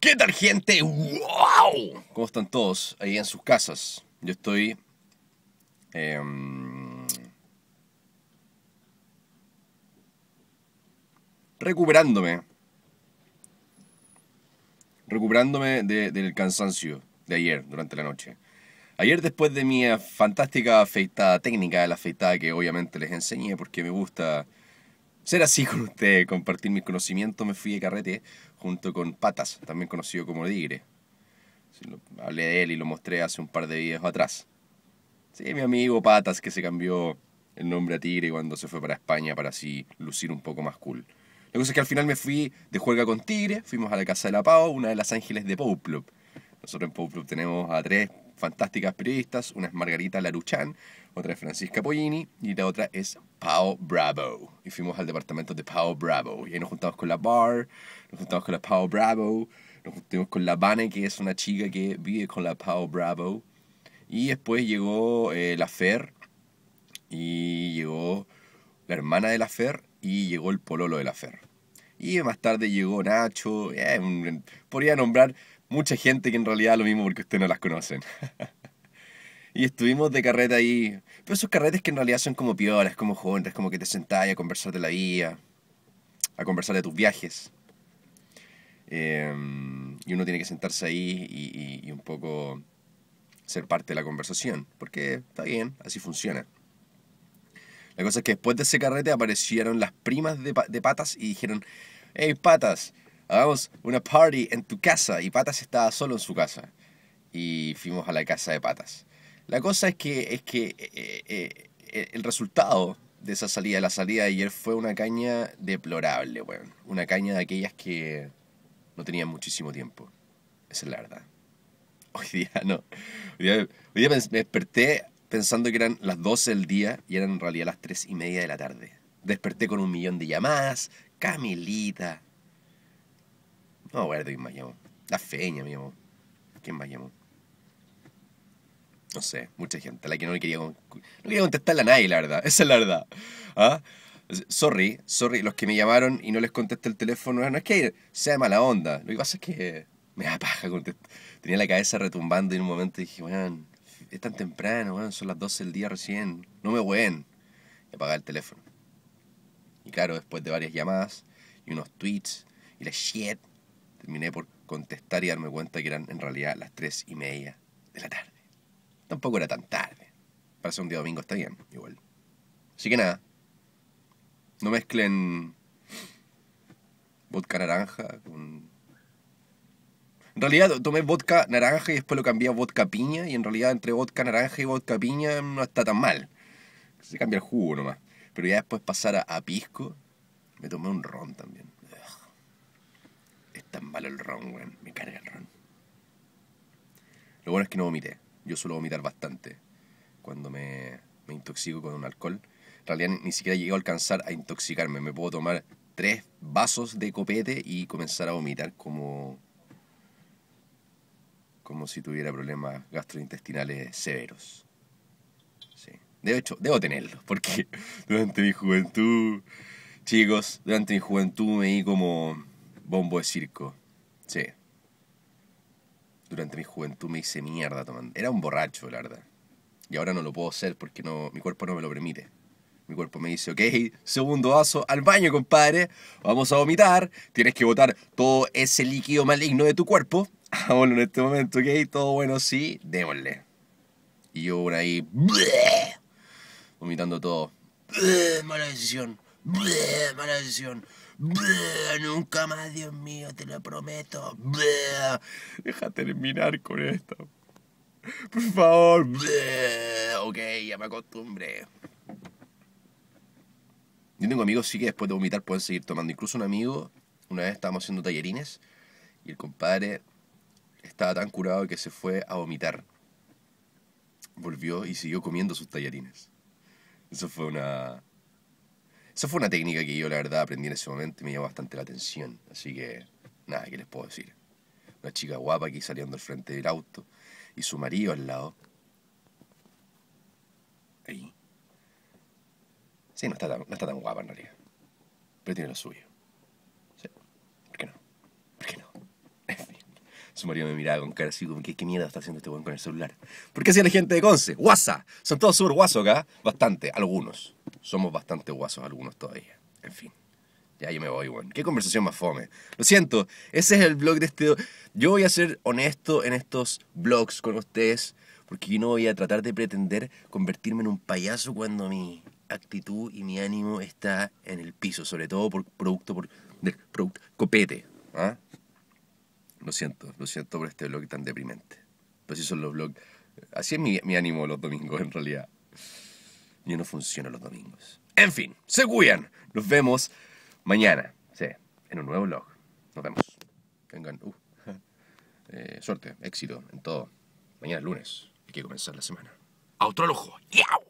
¿Qué tal gente? ¡Wow! ¿Cómo están todos ahí en sus casas? Yo estoy... Em, recuperándome. Recuperándome del cansancio de ayer, durante la noche. Ayer después de mi fantástica afeitada técnica, la afeitada que obviamente les enseñé porque me gusta ser así con ustedes, compartir mis conocimientos, me fui de carrete junto con Patas, también conocido como Tigre. hablé de él y lo mostré hace un par de videos atrás. Sí, mi amigo Patas que se cambió el nombre a Tigre cuando se fue para España para así lucir un poco más cool. La cosa es que al final me fui de juega con Tigre, fuimos a la casa de la Pau, una de las ángeles de Pop Club. Nosotros en Pop Club tenemos a tres fantásticas periodistas, una es Margarita Laruchan, otra es Francisca Pollini y la otra es Pau Bravo. Y fuimos al departamento de Pau Bravo. Y ahí nos juntamos con la Bar, nos juntamos con la Pau Bravo, nos juntamos con la Bane, que es una chica que vive con la Pau Bravo. Y después llegó eh, la Fer y llegó la hermana de la Fer y llegó el pololo de la Fer. Y más tarde llegó Nacho, eh, podría nombrar mucha gente que en realidad es lo mismo porque ustedes no las conocen. Y estuvimos de carreta ahí. Pero esos carretes que en realidad son como piores, como jóvenes, como que te sentáis a conversar de la vida, a conversar de tus viajes. Em, y uno tiene que sentarse ahí y, un poco ser parte de la conversación, porque está bien, así funciona. La cosa es que después de ese carrete aparecieron las primas de, de Patas y dijeron, hey Patas, hagamos una party en tu casa. Y Patas estaba solo en su casa. Y fuimos a la casa de Patas. La cosa es que, es que eh, eh, eh, el resultado de esa salida, la salida de ayer, fue una caña deplorable, weón. Una caña de aquellas que no tenían muchísimo tiempo. Esa es la verdad. Hoy día no. Hoy día, me, desperté pensando que eran las 12 del día y eran en realidad las 3 y media de la tarde. Desperté con un millón de llamadas. Camilita. No, weón, ¿quién más llamó? La feña mi llamó. ¿Quién más llamó? no sé, mucha gente, la que no le quería, no quería contestarle a nadie, la verdad, esa es la verdad. ¿ah? Sorry, sorry, los que me llamaron y no les contesté el teléfono, no es que sea mala onda, lo que pasa es que me da contestar. Tenía la cabeza retumbando y en un momento dije, weón, es tan temprano, weón, son las 12 del día recién, no me weén. Y apagaba el teléfono. Y claro, después de varias llamadas y unos tweets y la shit, terminé por contestar y darme cuenta que eran en realidad las 3 y media de la tarde. Tampoco era tan tarde. Para ser un día domingo está bien, igual. Así que nada. No mezclen vodka naranja con... En realidad tomé vodka naranja y después lo cambié a vodka piña y en realidad entre vodka naranja y vodka piña no está tan mal. Se cambia el jugo nomás. Pero ya después pasar a, pisco, me tomé un ron también. Es tan malo el ron, weón. Me carga el ron. Lo bueno es que no vomité yo suelo vomitar bastante cuando me, me intoxico con un alcohol. En realidad ni siquiera llego a alcanzar a intoxicarme. Me puedo tomar tres vasos de copete y comenzar a vomitar como, como si tuviera problemas gastrointestinales severos. De hecho, debo tenerlo. porque durante mi juventud, chicos, durante mi juventud me di como bombo de circo. Sí, durante mi juventud me hice mierda tomando. Era un borracho, la verdad. Y ahora no lo puedo hacer porque no, mi cuerpo no me lo permite. Mi cuerpo me dice, ok, segundo vaso, al baño, compadre. Vamos a vomitar. Tienes que botar todo ese líquido maligno de tu cuerpo. Hagámoslo en este momento, ok. Todo bueno, sí, démosle. Y yo por ahí, vomitando todo. mala decisión. mala decisión. Nunca más, Dios mío, te lo prometo. Deja terminar con esto. Por favor. Ok, ya me acostumbré. Yo tengo amigos sí que después de vomitar pueden seguir tomando. Incluso un amigo, una vez estábamos haciendo tallerines y el compadre estaba tan curado que se fue a vomitar. Volvió y siguió comiendo sus tallarines. Eso fue una, esa fue una técnica que yo, la verdad, aprendí en ese momento y me llamó bastante la atención. Así que, nada, ¿qué les puedo decir? Una chica guapa aquí saliendo al frente del auto y su marido al lado. Ahí. Sí, no está tan, no guapa en realidad. Pero tiene lo suyo. Sí. ¿Por qué no? ¿Por qué no? En fin. Su marido me miraba con cara así como, ¿qué, qué mierda está haciendo este buen con el celular? ¿Por qué hacía la gente de Conce? ¡Guasa! Son todos súper guasos acá. Bastante, algunos somos bastante guasos algunos todavía. En fin. Ya yo me voy, weón. Qué conversación más fome. Lo siento, ese es el blog de este... Yo voy a ser honesto en estos blogs con ustedes, porque yo no voy a tratar de pretender convertirme en un payaso cuando mi actitud y mi ánimo está en el piso, sobre todo por producto por, del producto copete. ¿ah? Lo siento, lo siento por este blog tan deprimente. Pero pues sí son los blogs... Así es mi ánimo los domingos, en realidad. Yo no funciona los domingos. En fin, se Nos vemos mañana, sí, en un nuevo vlog. Nos vemos. Tengan uh, eh, suerte, éxito en todo. Mañana es lunes. Hay que comenzar la semana. ¡A otro lujo. ¡Yau!